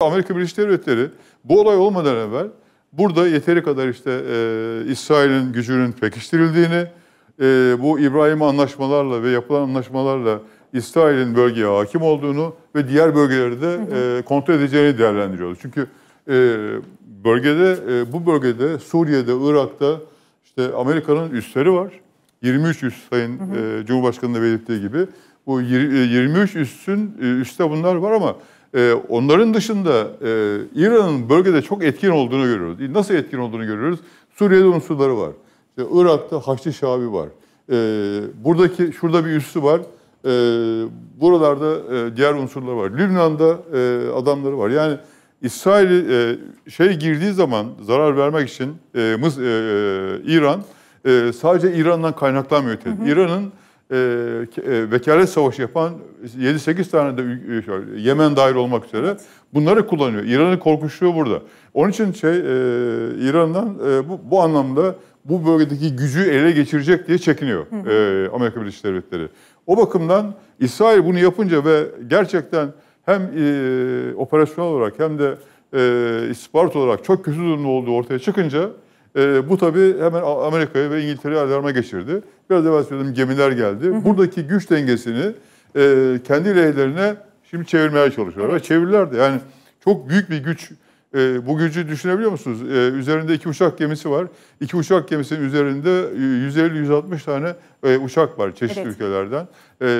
Amerika Birleşik Devletleri bu olay olmadan evvel burada yeteri kadar işte e, İsrail'in gücünün pekiştirildiğini, e, bu İbrahim anlaşmalarla ve yapılan anlaşmalarla İsrail'in bölgeye hakim olduğunu ve diğer bölgeleri de e, kontrol edeceğini değerlendiriyordu. Çünkü e, bölgede, e, bu bölgede Suriye'de, Irak'ta işte Amerika'nın üsleri var. 23 üst Sayın hı E, Cumhurbaşkanı'nın belirttiği gibi. Bu 23 e, üstün e, üstte bunlar var ama ee, onların dışında e, İran'ın bölgede çok etkin olduğunu görüyoruz. E, nasıl etkin olduğunu görüyoruz? Suriye'de unsurları var. İşte Irak'ta Haçlı Şabi var. E, buradaki şurada bir üssü var. E, buralarda e, diğer unsurlar var. Lübnan'da e, adamları var. Yani İsrail e, şey girdiği zaman zarar vermek için e, Mıs, e, e İran e, sadece İran'dan kaynaklanmıyor. İran'ın e, e, vekalet savaşı yapan 7-8 tane de e, Yemen dahil olmak üzere bunları kullanıyor. İranı korkuşluğu burada. Onun için şey e, İran'dan e, bu, bu anlamda bu bölgedeki gücü ele geçirecek diye çekiniyor hı e, Amerika Birleşik Devletleri. O bakımdan İsrail bunu yapınca ve gerçekten hem e, operasyonel olarak hem de e, istihbarat olarak çok kötü durumda olduğu ortaya çıkınca e, bu tabii hemen Amerika'yı ve İngiltere'yi alarma geçirdi. Biraz evvel söyledim gemiler geldi. Hı hı. Buradaki güç dengesini e, kendi lehlerine şimdi çevirmeye çalışıyorlar. Evet. Ve çevirirler de. Yani çok büyük bir güç. E, bu gücü düşünebiliyor musunuz? E, üzerinde iki uçak gemisi var. İki uçak gemisinin üzerinde 150-160 tane e, uçak var çeşitli evet. ülkelerden. E,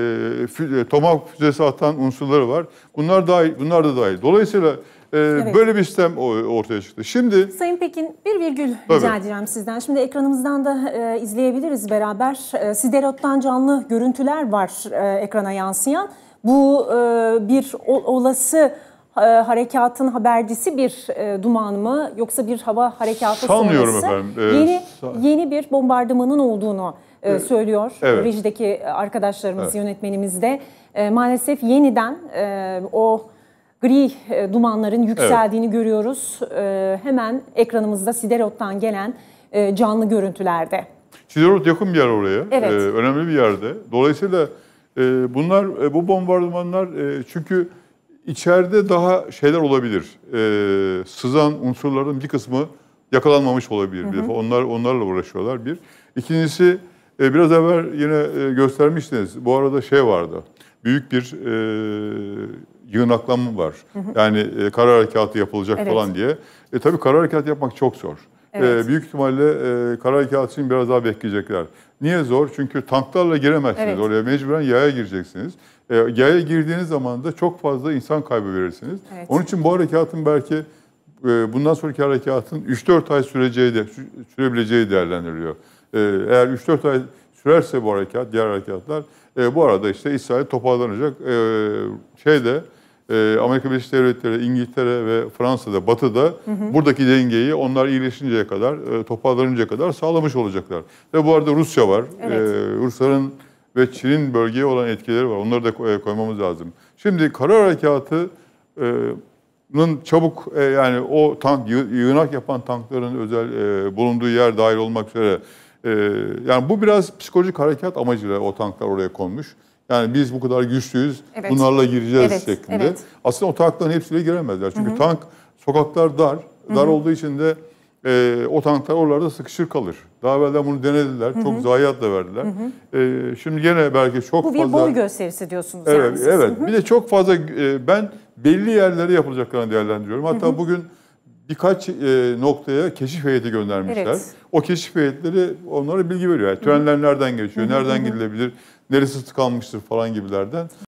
e, Tomahawk füzesi atan unsurları var. Bunlar dahil, bunlar da dahil. Dolayısıyla ee, evet. Böyle bir sistem ortaya çıktı. Şimdi Sayın Pekin bir virgül tabii. rica edeceğim sizden. Şimdi ekranımızdan da e, izleyebiliriz beraber. E, Siderot'tan canlı görüntüler var e, ekrana yansıyan. Bu e, bir olası e, harekatın habercisi bir e, duman mı yoksa bir hava harekatı Sanmıyorum efendim. Ee, yeni yeni bir bombardımanın olduğunu e, söylüyor. Evet. Rij'deki arkadaşlarımız, evet. yönetmenimiz de e, maalesef yeniden e, o gri e, dumanların yükseldiğini evet. görüyoruz. E, hemen ekranımızda Siderot'tan gelen e, canlı görüntülerde. Siderot yakın bir yer oraya. Evet. önemli bir yerde. Dolayısıyla bunlar bu bombardımanlar e, çünkü içeride daha şeyler olabilir. sızan unsurların bir kısmı yakalanmamış olabilir hı hı. bir defa. Onlar onlarla uğraşıyorlar bir. İkincisi biraz evvel yine göstermiştiniz. Bu arada şey vardı büyük bir e, yığınaklanma var. Yani e, karar harekatı yapılacak evet. falan diye. E tabii karar harekatı yapmak çok zor. E, evet. E, büyük ihtimalle e, karar harekatı için biraz daha bekleyecekler. Niye zor? Çünkü tanklarla giremezsiniz evet. oraya. Mecburen yaya gireceksiniz. E, yaya girdiğiniz zaman da çok fazla insan kaybı verirsiniz. Evet. Onun için bu harekatın belki e, bundan sonraki harekatın 3-4 ay süreceği de sürebileceği değerlendiriliyor. E, eğer 3-4 ay sürerse bu harekat, diğer harekatlar e, bu arada işte İsrail toparlanacak. E, şeyde e, Amerika Birleşik Devletleri, İngiltere ve Fransa'da, Batı'da hı hı. buradaki dengeyi onlar iyileşinceye kadar, e, toparlanıncaya kadar sağlamış olacaklar. Ve bu arada Rusya var. E, evet. E, Rusların ve Çin'in bölgeye olan etkileri var. Onları da e, koymamız lazım. Şimdi karar harekatı e, bunun çabuk e, yani o tank yığınak yapan tankların özel e, bulunduğu yer dahil olmak üzere ee, yani bu biraz psikolojik harekat amacıyla o tanklar oraya konmuş. Yani biz bu kadar güçlüyüz, evet. bunlarla gireceğiz evet, şeklinde. Evet. Aslında o tankların hepsiyle giremezler. Çünkü Hı-hı. tank, sokaklar dar. Dar Hı-hı. olduğu için de e, o tanklar oralarda sıkışır kalır. Daha evvelden bunu denediler. Hı-hı. Çok zayiat da verdiler. E, şimdi gene belki çok fazla... Bu bir boy gösterisi diyorsunuz evet, yani Evet. Bir de çok fazla... E, ben belli yerlere yapılacaklarını değerlendiriyorum. Hatta Hı-hı. bugün birkaç e, noktaya keşif heyeti göndermişler. Evet. O keşif heyetleri onlara bilgi veriyor. Yani trenler nereden geçiyor, nereden gidilebilir, neresi tıkanmıştır falan gibilerden.